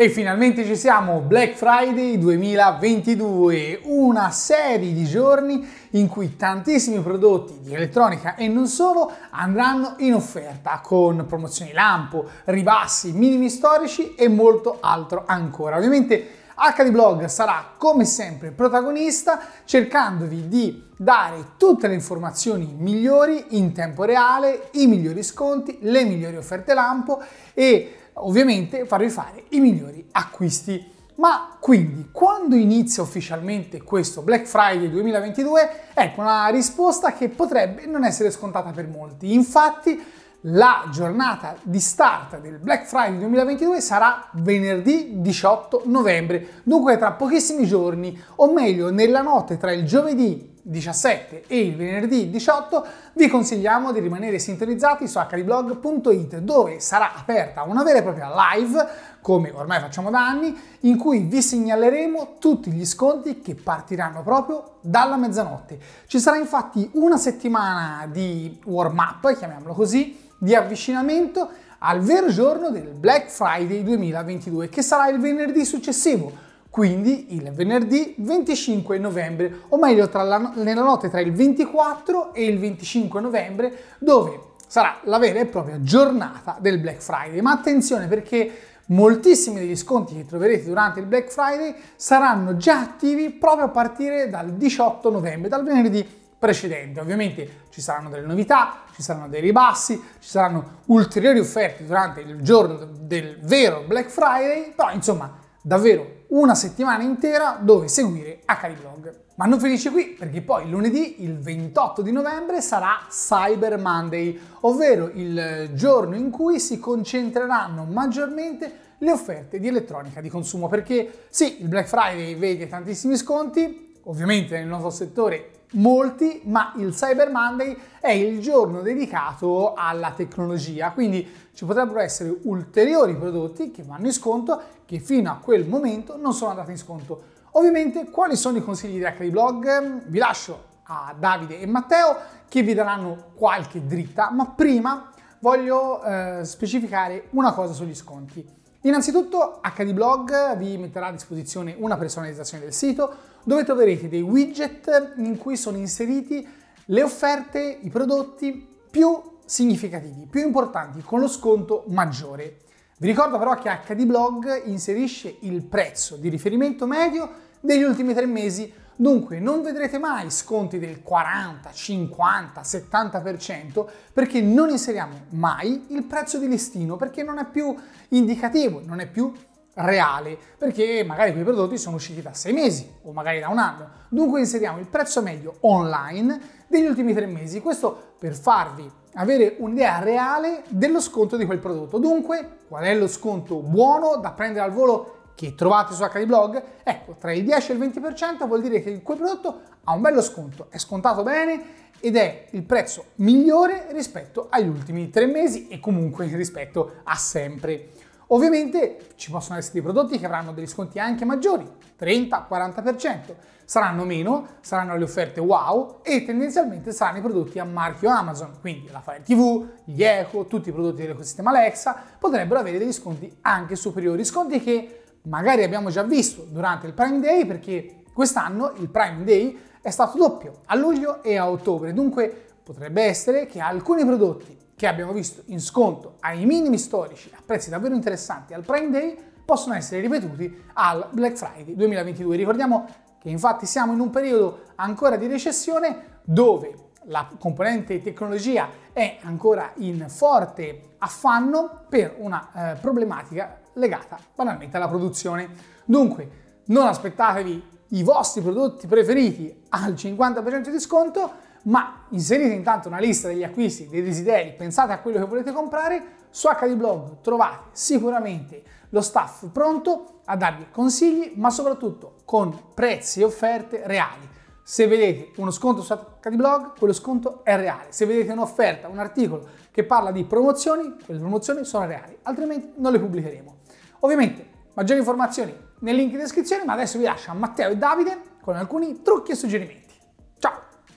E finalmente ci siamo, Black Friday 2022, una serie di giorni in cui tantissimi prodotti di elettronica e non solo andranno in offerta con promozioni lampo, ribassi, minimi storici e molto altro ancora. Ovviamente HD Blog sarà come sempre protagonista cercandovi di dare tutte le informazioni migliori in tempo reale, i migliori sconti, le migliori offerte lampo e ovviamente farvi fare i migliori acquisti. Ma quindi quando inizia ufficialmente questo Black Friday 2022? Ecco una risposta che potrebbe non essere scontata per molti. Infatti la giornata di start del Black Friday 2022 sarà venerdì 18 novembre, dunque tra pochissimi giorni, o meglio nella notte tra il giovedì 17 e il venerdì 18 vi consigliamo di rimanere sintonizzati su hblog.it dove sarà aperta una vera e propria live, come ormai facciamo da anni, in cui vi segnaleremo tutti gli sconti che partiranno proprio dalla mezzanotte. Ci sarà infatti una settimana di warm up, chiamiamolo così, di avvicinamento al vero giorno del Black Friday 2022 che sarà il venerdì successivo quindi il venerdì 25 novembre, o meglio la, nella notte tra il 24 e il 25 novembre, dove sarà la vera e propria giornata del Black Friday. Ma attenzione perché moltissimi degli sconti che troverete durante il Black Friday saranno già attivi proprio a partire dal 18 novembre, dal venerdì precedente. Ovviamente ci saranno delle novità, ci saranno dei ribassi, ci saranno ulteriori offerte durante il giorno del vero Black Friday, però insomma Davvero una settimana intera dove seguire HDblog. Ma non finisce qui perché poi lunedì, il 28 di novembre, sarà Cyber Monday, ovvero il giorno in cui si concentreranno maggiormente le offerte di elettronica di consumo. Perché sì, il Black Friday vede tantissimi sconti, ovviamente nel nostro settore molti, ma il Cyber Monday è il giorno dedicato alla tecnologia, quindi ci potrebbero essere ulteriori prodotti che vanno in sconto che fino a quel momento non sono andate in sconto. Ovviamente quali sono i consigli di Hacker Blog? Vi lascio a Davide e Matteo che vi daranno qualche dritta, ma prima voglio eh, specificare una cosa sugli sconti. Innanzitutto HDblog vi metterà a disposizione una personalizzazione del sito dove troverete dei widget in cui sono inseriti le offerte, i prodotti più significativi, più importanti, con lo sconto maggiore. Vi ricordo però che HDblog inserisce il prezzo di riferimento medio degli ultimi tre mesi, dunque non vedrete mai sconti del 40, 50, 70% perché non inseriamo mai il prezzo di listino perché non è più indicativo, non è più reale perché magari quei prodotti sono usciti da sei mesi o magari da un anno. Dunque inseriamo il prezzo medio online degli ultimi tre mesi, questo per farvi avere un'idea reale dello sconto di quel prodotto. Dunque, qual è lo sconto buono da prendere al volo che trovate su HDblog? Ecco, tra il 10 e il 20% vuol dire che quel prodotto ha un bello sconto, è scontato bene ed è il prezzo migliore rispetto agli ultimi tre mesi e comunque rispetto a sempre. Ovviamente ci possono essere dei prodotti che avranno degli sconti anche maggiori, 30-40%, saranno meno, saranno le offerte wow e tendenzialmente saranno i prodotti a marchio Amazon, quindi la Fire TV, gli Eco, tutti i prodotti dell'ecosistema Alexa potrebbero avere degli sconti anche superiori, sconti che magari abbiamo già visto durante il Prime Day perché quest'anno il Prime Day è stato doppio a luglio e a ottobre, dunque potrebbe essere che alcuni prodotti che abbiamo visto in sconto ai minimi storici a prezzi davvero interessanti al Prime Day possono essere ripetuti al Black Friday 2022. Ricordiamo che infatti siamo in un periodo ancora di recessione dove la componente tecnologia è ancora in forte affanno per una eh, problematica legata banalmente alla produzione. Dunque, non aspettatevi i vostri prodotti preferiti al 50% di sconto, ma inserite intanto una lista degli acquisti, dei desideri, pensate a quello che volete comprare, su HDblog trovate sicuramente lo staff pronto a darvi consigli, ma soprattutto con prezzi e offerte reali. Se vedete uno sconto su HDblog, quello sconto è reale. Se vedete un'offerta, un articolo che parla di promozioni, quelle promozioni sono reali, altrimenti non le pubblicheremo. Ovviamente, maggiori informazioni nel link in descrizione, ma adesso vi lascio a Matteo e Davide con alcuni trucchi e suggerimenti.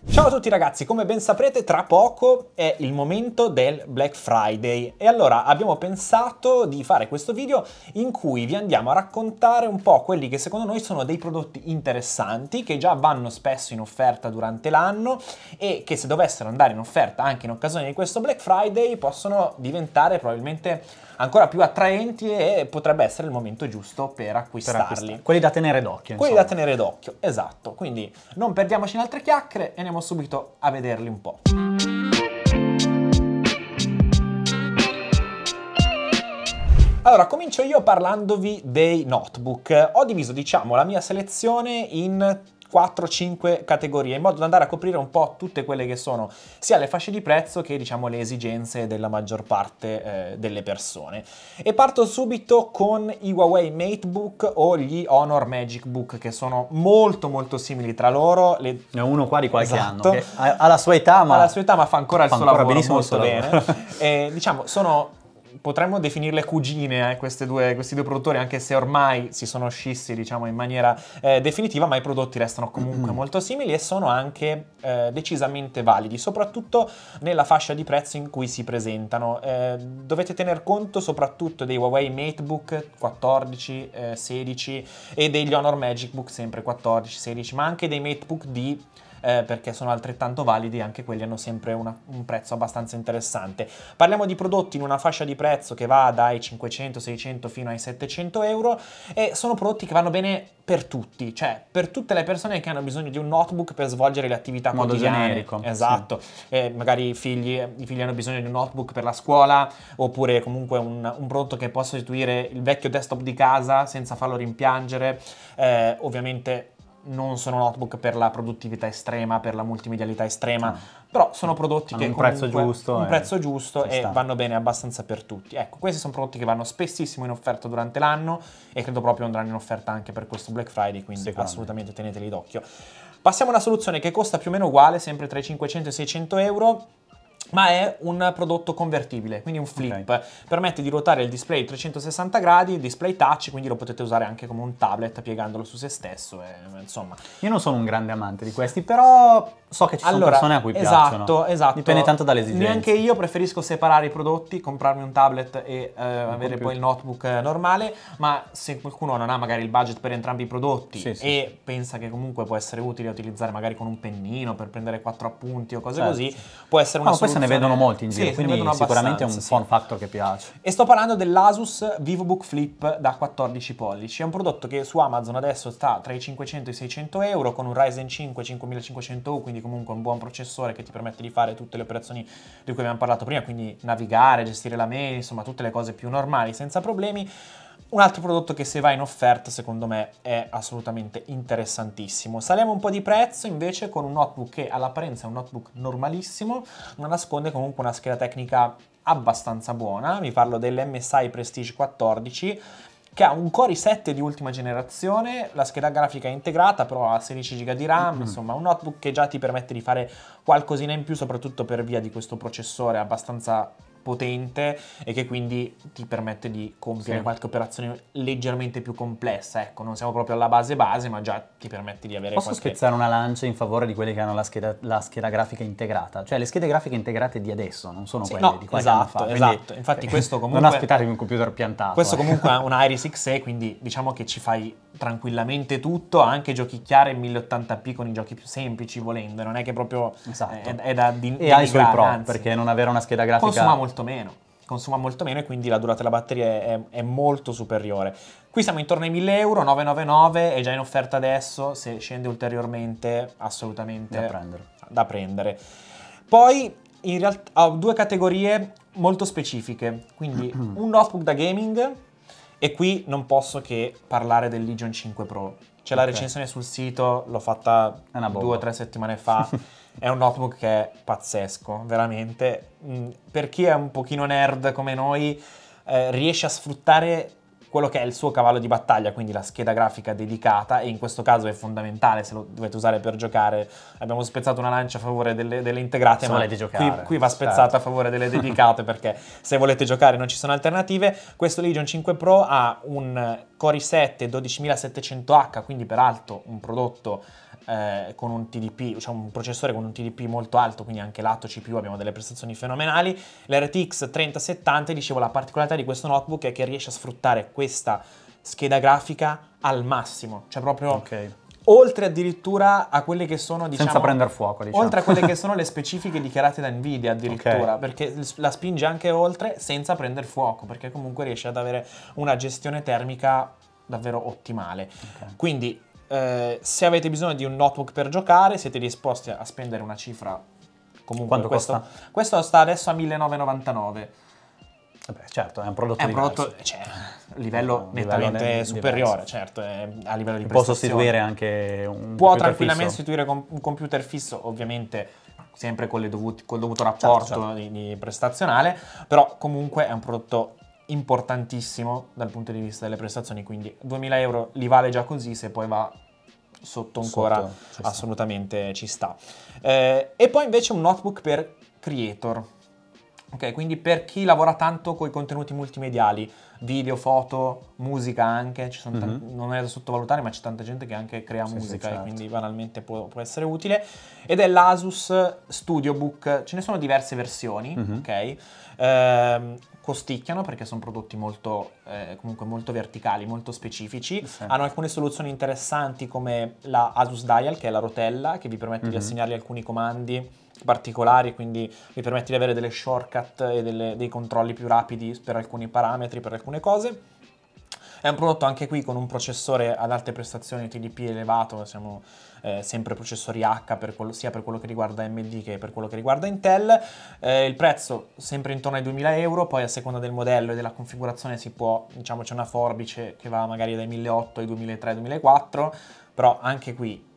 Ciao a tutti ragazzi, come ben saprete tra poco è il momento del Black Friday e allora abbiamo pensato di fare questo video in cui vi andiamo a raccontare un po' quelli che secondo noi sono dei prodotti interessanti che già vanno spesso in offerta durante l'anno e che se dovessero andare in offerta anche in occasione di questo Black Friday possono diventare probabilmente ancora più attraenti e potrebbe essere il momento giusto per acquistarli. Per acquistarli. Quelli da tenere d'occhio. Quelli insomma. da tenere d'occhio, esatto. Quindi non perdiamoci in altre chiacchiere e andiamo subito a vederli un po'. Allora, comincio io parlandovi dei notebook. Ho diviso, diciamo, la mia selezione in 4-5 categorie, in modo da andare a coprire un po' tutte quelle che sono sia le fasce di prezzo che diciamo le esigenze della maggior parte eh, delle persone. E parto subito con i Huawei MateBook o gli Honor Magic Book che sono molto molto simili tra loro. Le... Ne ho uno qua di qualche esatto. anno, alla sua età ma... Alla sua età ma fa ancora fa il suo ancora lavoro benissimo molto bene. e, diciamo sono potremmo definirle cugine eh, due, questi due produttori, anche se ormai si sono scissi diciamo, in maniera eh, definitiva, ma i prodotti restano comunque molto simili e sono anche eh, decisamente validi, soprattutto nella fascia di prezzo in cui si presentano. Eh, dovete tener conto soprattutto dei Huawei MateBook 14, 16 e degli Honor Magic Book sempre 14, 16, ma anche dei MateBook di eh, perché sono altrettanto validi, e anche quelli hanno sempre una, un prezzo abbastanza interessante. Parliamo di prodotti in una fascia di prezzo che va dai 500, 600 fino ai 700 euro e sono prodotti che vanno bene per tutti, cioè per tutte le persone che hanno bisogno di un notebook per svolgere le attività Modo quotidiane. Generico, esatto, sì. eh, magari i figli, i figli, hanno bisogno di un notebook per la scuola oppure comunque un, un prodotto che possa sostituire il vecchio desktop di casa senza farlo rimpiangere. Eh, ovviamente non sono notebook per la produttività estrema, per la multimedialità estrema, mm. però sono prodotti hanno che un prezzo giusto, un prezzo giusto e sta. vanno bene abbastanza per tutti. Ecco, questi sono prodotti che vanno spessissimo in offerta durante l'anno e credo proprio andranno in offerta anche per questo Black Friday, quindi assolutamente teneteli d'occhio. Passiamo a una soluzione che costa più o meno uguale, sempre tra i 500 e i 600 euro, ma è un prodotto convertibile, quindi un flip. Okay. Permette di ruotare il display 360 gradi, il display touch, quindi lo potete usare anche come un tablet piegandolo su se stesso, e, insomma. Io non sono un grande amante di questi, però So che ci sono persone a cui esatto, piacciono. Esatto, Dipende tanto dalle esigenze. Neanche io preferisco separare i prodotti, comprarmi un tablet e eh, un avere computer. poi il notebook eh, normale, ma se qualcuno non ha magari il budget per entrambi i prodotti sì, e sì. pensa che comunque può essere utile utilizzare magari con un pennino per prendere quattro appunti o cose certo. così, può essere una no, soluzione. Ma poi se ne vedono molti in giro, sì, quindi sicuramente è un sì. fun factor che piace. E sto parlando dell'Asus VivoBook Flip da 14 pollici. È un prodotto che su Amazon adesso sta tra i 500 e i 600 euro con un Ryzen 5 5500U, quindi comunque un buon processore che ti permette di fare tutte le operazioni di cui abbiamo parlato prima, quindi navigare, gestire la mail, insomma tutte le cose più normali senza problemi. Un altro prodotto che se va in offerta secondo me è assolutamente interessantissimo. Saliamo un po' di prezzo invece con un notebook che all'apparenza è un notebook normalissimo, ma nasconde comunque una scheda tecnica abbastanza buona, vi parlo dell'MSI Prestige 14 che ha un Core i7 di ultima generazione, la scheda grafica è integrata, però ha 16 GB di RAM, mm-hmm. insomma un notebook che già ti permette di fare qualcosina in più, soprattutto per via di questo processore abbastanza potente e che quindi ti permette di compiere sì. qualche operazione leggermente più complessa. Ecco, non siamo proprio alla base base, ma già ti permette di avere Posso qualche... spezzare una lancia in favore di quelli che hanno la scheda, la scheda, grafica integrata? Cioè le schede grafiche integrate di adesso, non sono sì, quelle no, di qualche esatto, anno fa. Esatto, infatti eh, questo comunque... non aspettatevi un computer piantato. Questo eh. comunque è un Iris XE, quindi diciamo che ci fai tranquillamente tutto, anche giochicchiare in 1080p con i giochi più semplici volendo, non è che proprio... Esatto. Eh, è, è da din- E ha i suoi pro, anzi. perché non avere una scheda grafica... Consuma molto molto meno consuma molto meno e quindi la durata della batteria è, è, molto superiore. Qui siamo intorno ai 1000 euro, 999 è già in offerta adesso, se scende ulteriormente assolutamente da prendere. Da prendere. Poi in realtà ho due categorie molto specifiche, quindi un notebook da gaming e qui non posso che parlare del Legion 5 Pro c'è okay. la recensione sul sito, l'ho fatta due o tre settimane fa. è un notebook che è pazzesco, veramente. Mm, per chi è un pochino nerd come noi, eh, riesce a sfruttare quello che è il suo cavallo di battaglia, quindi la scheda grafica dedicata e in questo caso è fondamentale se lo dovete usare per giocare. Abbiamo spezzato una lancia a favore delle, delle integrate, se ma qui, qui, va certo. spezzata a favore delle dedicate perché se volete giocare non ci sono alternative. Questo Legion 5 Pro ha un Core i7 12700H, quindi peraltro un prodotto eh, con un TDP, cioè un processore con un TDP molto alto, quindi anche lato CPU abbiamo delle prestazioni fenomenali. L'RTX 3070, dicevo, la particolarità di questo notebook è che riesce a sfruttare questa scheda grafica al massimo, cioè proprio okay oltre addirittura a quelle che sono diciamo, senza prendere fuoco diciamo. oltre a quelle che sono le specifiche dichiarate da Nvidia addirittura okay. perché la spinge anche oltre senza prendere fuoco perché comunque riesce ad avere una gestione termica davvero ottimale okay. quindi eh, se avete bisogno di un notebook per giocare, siete disposti a spendere una cifra comunque. Quanto questo, costa? questo sta adesso a 1999. Vabbè, certo, è un prodotto, è un prodotto cioè, livello un nettamente livello superiore, certo, a livello di prestazione. Può sostituire anche un Può tranquillamente fisso. sostituire un computer fisso, ovviamente sempre con dovuti, col dovuto certo, rapporto certo, certo. Di, di prestazionale, però comunque è un prodotto importantissimo dal punto di vista delle prestazioni, quindi 2000 euro li vale già così, se poi va sotto ancora sotto, ci assolutamente ci sta. Eh, e poi invece un notebook per creator Ok, quindi per chi lavora tanto con i contenuti multimediali, video, foto, musica anche, mm-hmm. tanti, mhm. non è da sottovalutare, ma c'è tanta gente che anche crea sì, musica sì, certo. e quindi banalmente può, può, essere utile. Ed è l'Asus StudioBook, ce ne sono diverse versioni, mm-hmm. ok? Ehm, costicchiano perché sono prodotti molto, eh, comunque molto verticali, molto specifici. Sì. Hanno alcune soluzioni interessanti come la Asus Dial, che è la rotella, che vi permette mm-hmm. di mhm. assegnargli alcuni comandi particolari, quindi mi permette di avere delle shortcut e delle, dei controlli più rapidi per alcuni parametri, per alcune cose. È un prodotto anche qui con un processore ad alte prestazioni TDP elevato, siamo eh, sempre processori H per quello, sia per quello che riguarda AMD che per quello che riguarda Intel. Eh, il prezzo sempre intorno ai 2000 euro, poi a seconda del modello e della configurazione si può, diciamo c'è una forbice che va magari dai 1800 ai 2003-2004, però anche qui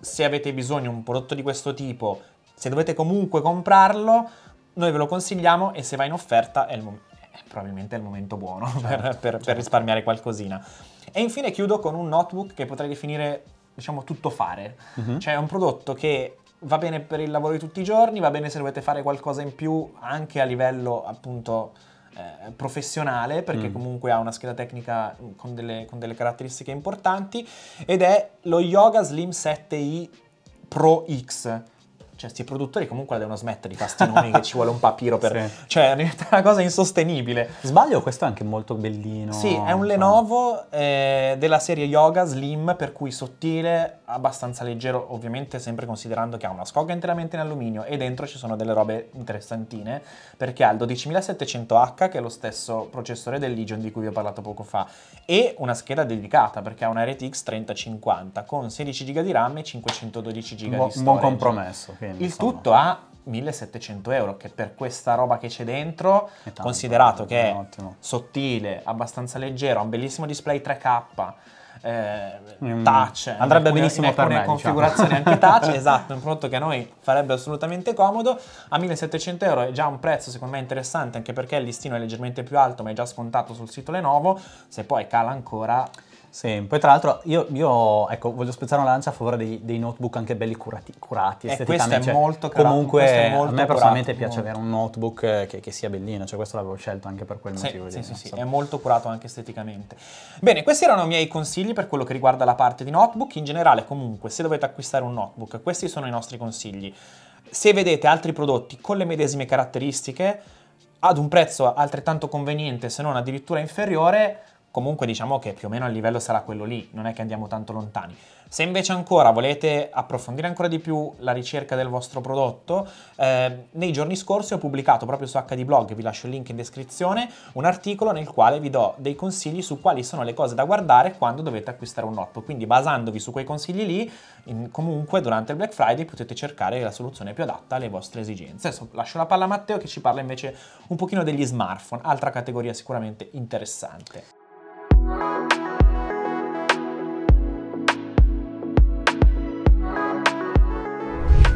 se avete bisogno di un prodotto di questo tipo se dovete comunque comprarlo, noi ve lo consigliamo e se va in offerta è, mom- eh, è probabilmente il momento buono certo, per, per, certo. per, risparmiare qualcosina. E infine chiudo con un notebook che potrei definire, diciamo, tutto fare. Mm-hmm. Cioè è un prodotto che va bene per il lavoro di tutti i giorni, va bene se dovete fare qualcosa in più anche a livello appunto eh, professionale perché mm. comunque ha una scheda tecnica mm, con delle, con delle, caratteristiche importanti ed è lo Yoga Slim 7i Pro X cioè sti produttori comunque la devono smettere di fare pastinoni che ci vuole un papiro per... Sì. Cioè diventa una cosa insostenibile. Sbaglio, questo è anche molto bellino. Sì, è un Lenovo eh, della serie Yoga Slim, per cui sottile, abbastanza leggero, ovviamente sempre considerando che ha una scocca interamente in alluminio e dentro ci sono delle robe interessantine, perché ha il 12700H, che è lo stesso processore del Legion di cui vi ho parlato poco fa, e una scheda dedicata, perché ha una RTX 3050 con 16 GB di RAM e 512 GB Bo- di storage. Buon compromesso. Quindi, il insomma. tutto a 1700 euro che per questa roba che c'è dentro tanto, considerato che è ottimo. sottile abbastanza leggero ha un bellissimo display 3k eh, mm, touch eh, andrebbe alcune, benissimo ecco, per me configurazioni diciamo. anche touch esatto un prodotto che a noi farebbe assolutamente comodo a 1700 euro è già un prezzo secondo me interessante anche perché il listino è leggermente più alto ma è già scontato sul sito Lenovo se poi cala ancora sì, poi tra l'altro io, io ecco, voglio spezzare una lancia a favore dei, dei notebook anche belli curati, curati eh, esteticamente. Questo è cioè, molto curato, Comunque è molto a me personalmente curato, piace molto. avere un notebook eh, che, che, sia bellino, cioè questo l'avevo scelto anche per quel sì, motivo. Sì, sì, sì, è molto curato anche esteticamente. Bene, questi erano i miei consigli per quello che riguarda la parte di notebook. In generale comunque, se dovete acquistare un notebook, questi sono i nostri consigli. Se vedete altri prodotti con le medesime caratteristiche, ad un prezzo altrettanto conveniente, se non addirittura inferiore, comunque diciamo che più o meno il livello sarà quello lì, non è che andiamo tanto lontani. Se invece ancora volete approfondire ancora di più la ricerca del vostro prodotto, eh, nei giorni scorsi ho pubblicato proprio su HD Blog, vi lascio il link in descrizione, un articolo nel quale vi do dei consigli su quali sono le cose da guardare quando dovete acquistare un notebook. Quindi basandovi su quei consigli lì, in, comunque durante il Black Friday potete cercare la soluzione più adatta alle vostre esigenze. Adesso lascio la palla a Matteo che ci parla invece un pochino degli smartphone, altra categoria sicuramente interessante.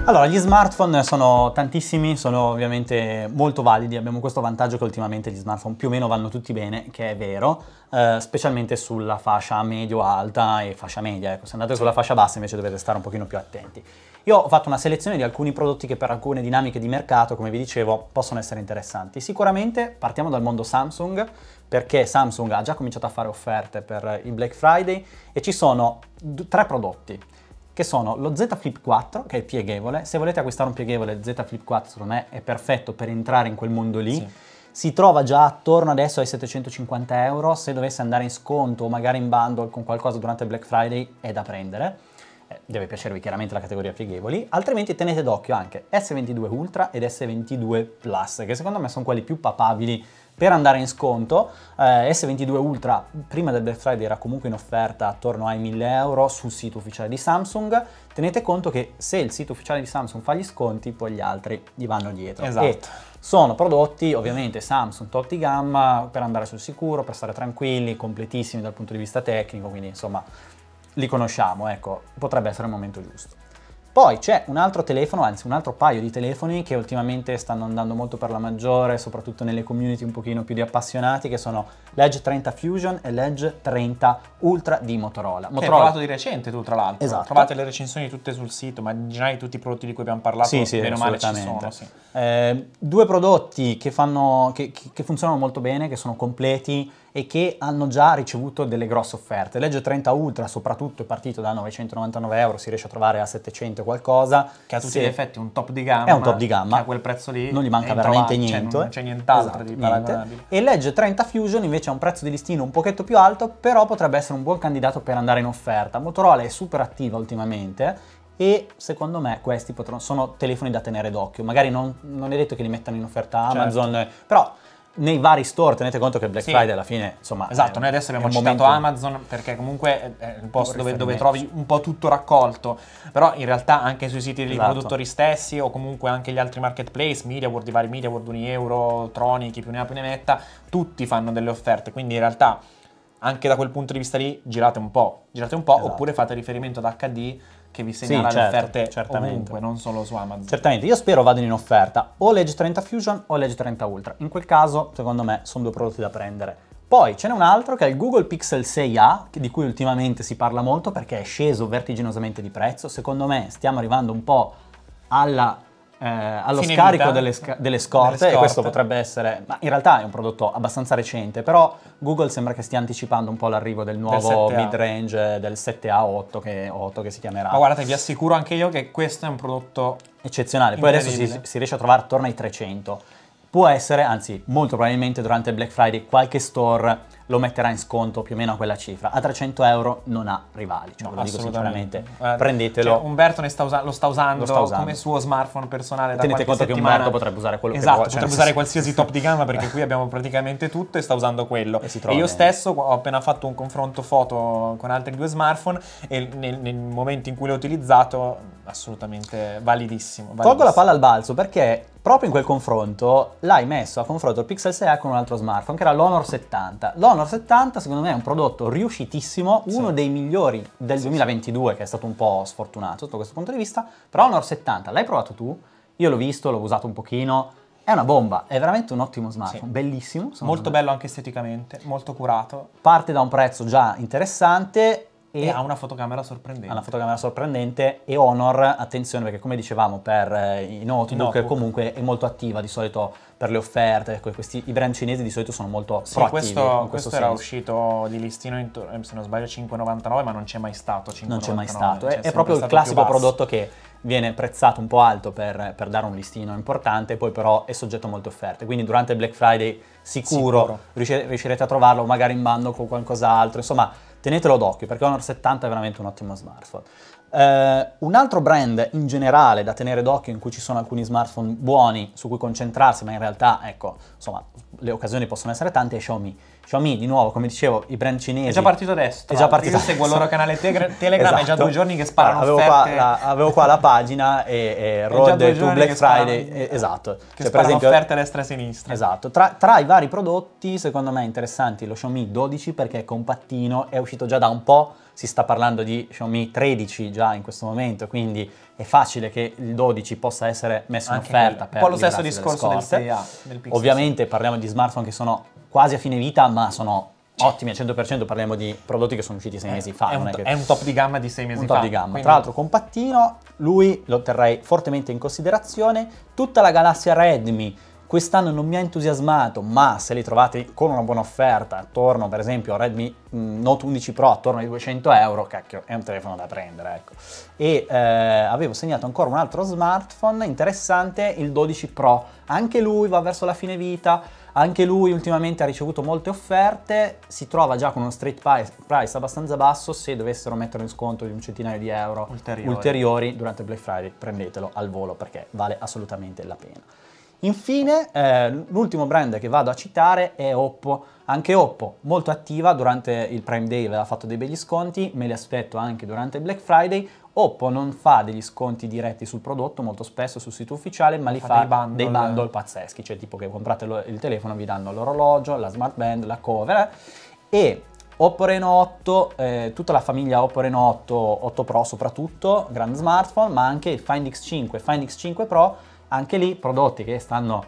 Allora, gli smartphone sono tantissimi, sono ovviamente molto validi, abbiamo questo vantaggio che ultimamente gli smartphone più o meno vanno tutti bene, che è vero, eh, specialmente sulla fascia medio-alta e fascia media, ecco, se andate sulla fascia bassa invece dovete stare un pochino più attenti. Io ho fatto una selezione di alcuni prodotti che per alcune dinamiche di mercato, come vi dicevo, possono essere interessanti. Sicuramente partiamo dal mondo Samsung, perché Samsung ha già cominciato a fare offerte per il Black Friday e ci sono tre prodotti che sono lo Z Flip 4 che è pieghevole, se volete acquistare un pieghevole Z Flip 4 secondo me è perfetto per entrare in quel mondo lì. Sì. Si trova già attorno adesso ai 750 euro, se dovesse andare in sconto o magari in bundle con qualcosa durante il Black Friday è da prendere eh, deve piacervi chiaramente la categoria pieghevoli, altrimenti tenete d'occhio anche S22 Ultra ed S22 Plus, che secondo me sono quelli più papabili per andare in sconto. Eh, S22 Ultra prima del Black Friday era comunque in offerta attorno ai 1000 euro sul sito ufficiale di Samsung. Tenete conto che se il sito ufficiale di Samsung fa gli sconti, poi gli altri gli vanno dietro. Esatto. E sono prodotti ovviamente Samsung top di gamma per andare sul sicuro, per stare tranquilli, completissimi dal punto di vista tecnico, quindi insomma li conosciamo, ecco, potrebbe essere il momento giusto. Poi c'è un altro telefono, anzi un altro paio di telefoni che ultimamente stanno andando molto per la maggiore, soprattutto nelle community un pochino più di appassionati, che sono l'Edge 30 Fusion e l'Edge 30 Ultra di Motorola. Motorola... Che hai provato di recente tu tra l'altro, esatto. trovate le recensioni tutte sul sito, ma tutti i prodotti di cui abbiamo parlato, sì, sì, bene o male ci sono. Sì. Eh, due prodotti che, fanno, che, che funzionano molto bene, che sono completi, e che hanno già ricevuto delle grosse offerte. Legge 30 Ultra soprattutto è partito da 999 euro, si riesce a trovare a 700 qualcosa. Che ha tutti Se gli effetti un top di gamma. È un top di gamma. A quel prezzo lì. Non gli manca veramente trovato, cioè, niente. Cioè non c'è nient'altro esatto, di paragonabile. E Legge 30 Fusion invece ha un prezzo di listino un pochetto più alto, però potrebbe essere un buon candidato per andare in offerta. Motorola è super attiva ultimamente e secondo me questi potranno, sono telefoni da tenere d'occhio. Magari non, non, è detto che li mettano in offerta certo. Amazon, però nei vari store, tenete conto che Black sì. Friday alla fine, insomma... Esatto, è, noi adesso abbiamo citato momento... Amazon perché comunque è un posto dove, dove, trovi un po' tutto raccolto, però in realtà anche sui siti dei esatto. produttori stessi o comunque anche gli altri marketplace, MediaWorld, i vari MediaWorld, 1 euro, chi più ne ha più ne metta, tutti fanno delle offerte, quindi in realtà anche da quel punto di vista lì girate un po', girate un po' esatto. oppure fate riferimento ad HD che vi segnala sì, certo, le offerte certamente. ovunque, non solo su Amazon. Certamente, io spero vadano in offerta o Legge 30 Fusion o Legge 30 Ultra. In quel caso, secondo me, sono due prodotti da prendere. Poi ce n'è un altro che è il Google Pixel 6a, di cui ultimamente si parla molto perché è sceso vertiginosamente di prezzo. Secondo me stiamo arrivando un po' alla eh, allo Fine scarico delle, sc- delle, scorte, delle, scorte, e questo potrebbe essere, ma in realtà è un prodotto abbastanza recente, però Google sembra che stia anticipando un po' l'arrivo del nuovo del mid-range del 7A8 che, 8 che si chiamerà. Ma guardate, vi assicuro anche io che questo è un prodotto eccezionale, poi adesso si, si riesce a trovare attorno ai 300. Può essere, anzi molto probabilmente durante il Black Friday, qualche store lo metterà in sconto più o meno a quella cifra. A 300 euro non ha rivali, cioè, no, lo dico sinceramente, prendetelo. Cioè, Umberto sta usa- lo, sta usando lo sta usando come suo smartphone personale da Tenete conto settimana. che Umberto potrebbe usare quello esatto, che vuole. Esatto, potrebbe usare qualsiasi top di gamma perché qui abbiamo praticamente tutto e sta usando quello. E, e io stesso ho appena fatto un confronto foto con altri due smartphone e nel, nel momento in cui l'ho utilizzato assolutamente validissimo, validissimo. Colgo la palla al balzo perché proprio in quel confronto l'hai messo a confronto il Pixel 6 con un altro smartphone che era l'Honor 70. L'Honor Honor 70 secondo me è un prodotto riuscitissimo, sì. uno dei migliori del sì, 2022 sì. che è stato un po' sfortunato sotto questo punto di vista, però Honor 70 l'hai provato tu, io l'ho visto, l'ho usato un pochino, è una bomba, è veramente un ottimo smartphone, sì. bellissimo. Molto bello anche esteticamente, molto curato. Parte da un prezzo già interessante, e ha una fotocamera sorprendente. Ha una fotocamera sorprendente e Honor, attenzione perché come dicevamo per eh, i notebook, notebook. comunque è molto attiva di solito per le offerte, questi, i brand cinesi di solito sono molto sì, questo, questo, questo era uscito di listino intorno, eh, se non sbaglio 5,99 ma non c'è mai stato 5,99. Non c'è mai stato, cioè, è, è proprio il classico prodotto che viene prezzato un po' alto per, per, dare un listino importante, poi però è soggetto a molte offerte. Quindi durante il Black Friday sicuro, sicuro. riuscirete a trovarlo magari in bando con qualcos'altro, insomma tenetelo d'occhio perché Honor 70 è veramente un ottimo smartphone. Eh, un altro brand in generale da tenere d'occhio in cui ci sono alcuni smartphone buoni su cui concentrarsi, ma in realtà ecco, insomma, le occasioni possono essere tante, è Xiaomi. Xiaomi, di nuovo, come dicevo, i brand cinesi. È già partito adesso. È già partito adesso. seguo il loro canale esatto. Telegram, esatto. è già due giorni che sparano ah, avevo Qua la, avevo qua la pagina e, e Road to Black Friday. Sparano, esatto. Che cioè, per esempio, offerte destra e sinistra. Esatto. Tra, tra, i vari prodotti, secondo me interessanti, lo Xiaomi 12 perché è compattino, è uscito già da un po', si sta parlando di Xiaomi 13 già in questo momento, quindi è facile che il 12 possa essere messo Anche in offerta. Per un po' lo stesso discorso del 6A. Ovviamente parliamo di smartphone che sono quasi a fine vita, ma sono cioè. ottimi al 100%, parliamo di prodotti che sono usciti sei mesi fa. È, un, è, che... è un, top di gamma di sei mesi un fa. Top di gamma. Quindi... Tra l'altro compattino, lui lo terrei fortemente in considerazione. Tutta la galassia Redmi quest'anno non mi ha entusiasmato, ma se li trovate con una buona offerta, attorno per esempio a Redmi mm, Note 11 Pro, attorno ai 200 euro, cacchio, è un telefono da prendere, ecco. E eh, avevo segnato ancora un altro smartphone interessante, il 12 Pro. Anche lui va verso la fine vita, anche lui ultimamente ha ricevuto molte offerte, si trova già con uno street price abbastanza basso, se dovessero mettere in sconto di un centinaio di euro ulteriori, ulteriori durante il Black Friday prendetelo al volo perché vale assolutamente la pena. Infine, eh, l'ultimo brand che vado a citare è Oppo. Anche Oppo, molto attiva durante il Prime Day, aveva fatto dei begli sconti, me li aspetto anche durante il Black Friday. Oppo non fa degli sconti diretti sul prodotto molto spesso sul sito ufficiale, ma li fa, fa dei, bundle. dei bundle pazzeschi, cioè tipo che comprate lo, il telefono vi danno l'orologio, la smart band, la cover eh. e Oppo Reno 8, eh, tutta la famiglia Oppo Reno 8, 8 Pro soprattutto, grande smartphone, ma anche il Find X5, Find X5 Pro, anche lì prodotti che stanno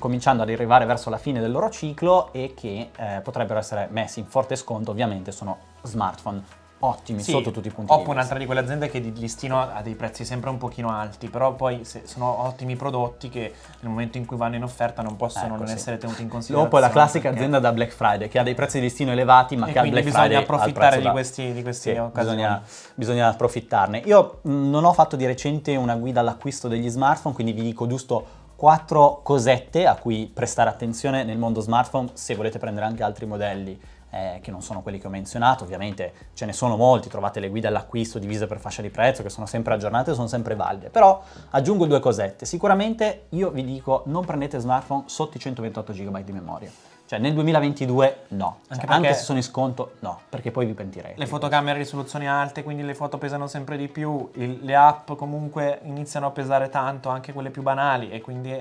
cominciando ad arrivare verso la fine del loro ciclo e che eh, potrebbero essere messi in forte sconto, ovviamente sono smartphone ottimi sì, sotto tutti i punti di Oppo è un'altra di quelle aziende che di listino ha dei prezzi sempre un pochino alti, però poi sono ottimi prodotti che nel momento in cui vanno in offerta non possono ecco, non sì. essere tenuti in considerazione. Oppo è la classica perché... azienda da Black Friday che ha dei prezzi di listino elevati ma e che al Black Friday bisogna approfittare di, questi, di queste sì, occasioni. Bisogna, bisogna approfittarne. Io mm, non ho fatto di recente una guida all'acquisto degli smartphone, quindi vi dico giusto quattro cosette a cui prestare attenzione nel mondo smartphone se volete prendere anche altri modelli eh, che non sono quelli che ho menzionato, ovviamente ce ne sono molti, trovate le guide all'acquisto divise per fascia di prezzo che sono sempre aggiornate e sono sempre valide, però aggiungo due cosette, sicuramente io vi dico non prendete smartphone sotto i 128 GB di memoria. Cioè nel 2022 no, anche, cioè, anche, se sono in sconto no, perché poi vi pentirete. Le fotocamere a risoluzioni alte, quindi le foto pesano sempre di più, il, le app comunque iniziano a pesare tanto, anche quelle più banali e quindi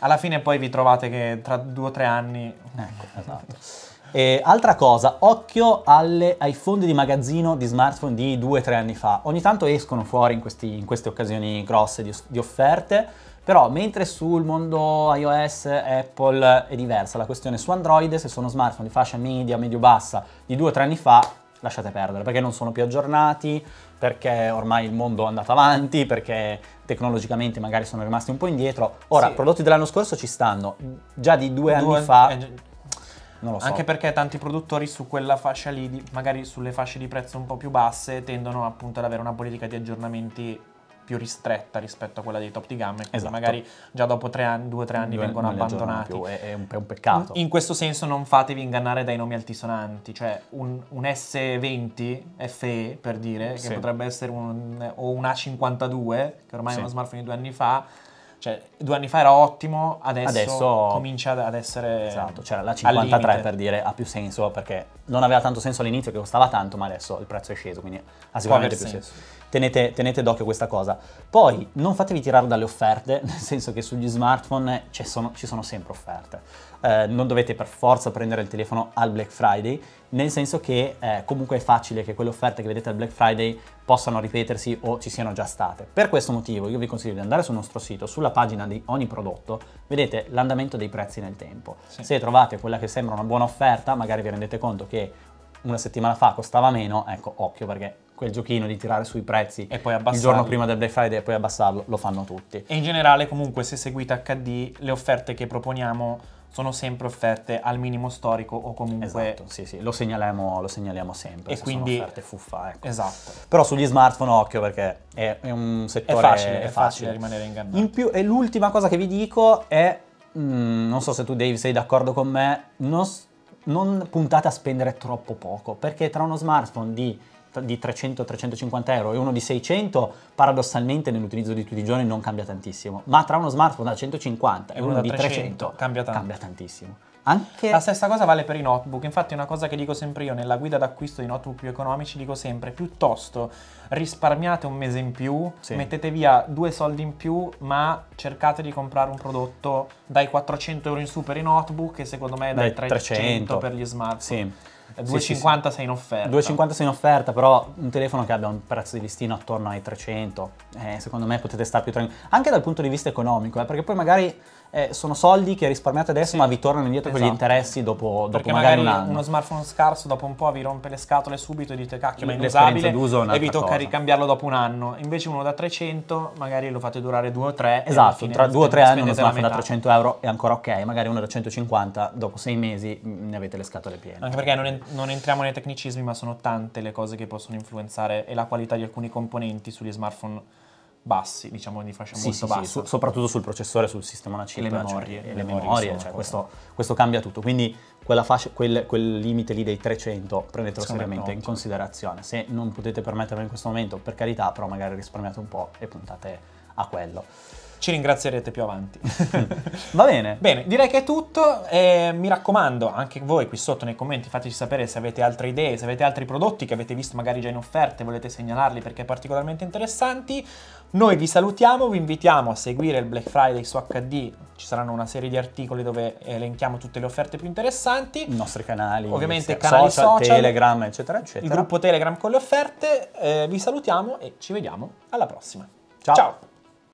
alla fine poi vi trovate che tra due o tre anni... Ecco, esatto. E altra cosa, occhio alle, ai fondi di magazzino di smartphone di 2-3 anni fa. Ogni tanto escono fuori in, questi, in queste occasioni grosse di, di offerte, però mentre sul mondo iOS, Apple è diversa la questione su Android, se sono smartphone di fascia media, medio-bassa di 2-3 anni fa, lasciate perdere perché non sono più aggiornati, perché ormai il mondo è andato avanti, perché tecnologicamente magari sono rimasti un po' indietro. Ora, sì. prodotti dell'anno scorso ci stanno, già di due, due anni fa... Eh, So. Anche perché tanti produttori su quella fascia lì, magari sulle fasce di prezzo un po' più basse, tendono appunto ad avere una politica di aggiornamenti più ristretta rispetto a quella dei top di gamma che esatto. magari già dopo tre anni, due o tre anni due, vengono abbandonati. è, è, un, è, un, peccato. In, questo senso non fatevi ingannare dai nomi altisonanti, cioè un, un S20 FE per dire, sì. potrebbe essere un, o un A52, che ormai sì. è uno smartphone di due anni fa, cioè, due anni fa era ottimo, adesso, adesso comincia ad essere. Esatto, c'era cioè, la 53 per dire ha più senso perché non aveva tanto senso all'inizio che costava tanto, ma adesso il prezzo è sceso, quindi ha sicuramente più senso. senso tenete, tenete d'occhio questa cosa. Poi non fatevi tirare dalle offerte, nel senso che sugli smartphone eh, ci sono, ci sono sempre offerte. Eh, non dovete per forza prendere il telefono al Black Friday, nel senso che eh, comunque è facile che quelle offerte che vedete al Black Friday possano ripetersi o ci siano già state. Per questo motivo io vi consiglio di andare sul nostro sito, sulla pagina di ogni prodotto, vedete l'andamento dei prezzi nel tempo. Sì. Se trovate quella che sembra una buona offerta, magari vi rendete conto che una settimana fa costava meno, ecco occhio perché quel giochino di tirare sui prezzi e poi il giorno prima del Black Friday e poi abbassarlo, lo fanno tutti. E in generale comunque se seguite HD le offerte che proponiamo sono sempre offerte al minimo storico o comunque... Esatto, sì, sì, lo segnaliamo, lo segnaliamo sempre. E se quindi... offerte fuffa, ecco. Esatto. Però sugli smartphone occhio perché è, è un settore... È facile, è facile, facile rimanere ingannati. In più, e l'ultima cosa che vi dico è, mh, mm, non so se tu Dave sei d'accordo con me, non, non puntate a spendere troppo poco, perché tra uno smartphone di di 300-350 euro e uno di 600, paradossalmente nell'utilizzo di tutti i giorni non cambia tantissimo. Ma tra uno smartphone da 150 e uno, uno di 300, 300 cambia, cambia tantissimo. Anche... La stessa cosa vale per i notebook, infatti una cosa che dico sempre io nella guida d'acquisto di notebook più economici dico sempre piuttosto risparmiate un mese in più, sì. mettete via due soldi in più ma cercate di comprare un prodotto dai 400 euro in su per i notebook e secondo me dai, dai 300, 300, per gli smartphone. Sì. 2,50 sì, sì, sei in offerta. 2,50 sei in offerta, però un telefono che abbia un prezzo di listino attorno ai 300, eh, secondo me potete stare più tranquilli. Anche dal punto di vista economico, eh, perché poi magari eh, sono soldi che risparmiate adesso sì. ma vi tornano indietro esatto. con gli interessi dopo, dopo magari, magari, un anno. uno smartphone scarso dopo un po' vi rompe le scatole subito e dite cacchio, ma è inusabile è e vi tocca cosa. ricambiarlo dopo un anno. Invece uno da 300 magari lo fate durare due o tre. Esatto, tra due o tre anni uno smartphone da 300 euro è ancora ok, magari uno da 150 dopo sei mesi mm, ne avete le scatole piene. Anche perché non, non entriamo nei tecnicismi ma sono tante le cose che possono influenzare e la qualità di alcuni componenti sugli smartphone bassi, diciamo di fascia sì, molto sì, bassa. Sì, soprattutto sul processore, sul sistema una chip, le memorie, cioè, le, le memorie, cioè, cioè, questo, questo, cambia tutto. Quindi fascia, quel, quel, limite lì dei 300 prendetelo seriamente in considerazione. Se non potete permetterlo in questo momento, per carità, però magari risparmiate un po' e puntate a quello ci ringrazierete più avanti. Va bene. Bene, direi che è tutto. E mi raccomando, anche voi qui sotto nei commenti fateci sapere se avete altre idee, se avete altri prodotti che avete visto magari già in offerta e volete segnalarli perché particolarmente interessanti. Noi vi salutiamo, vi invitiamo a seguire il Black Friday su HD ci saranno una serie di articoli dove elenchiamo tutte le offerte più interessanti. I nostri canali, ovviamente canali social, social, Telegram, eccetera, eccetera. Il gruppo Telegram con le offerte. Eh, vi salutiamo e ci vediamo alla prossima. Ciao! Ciao.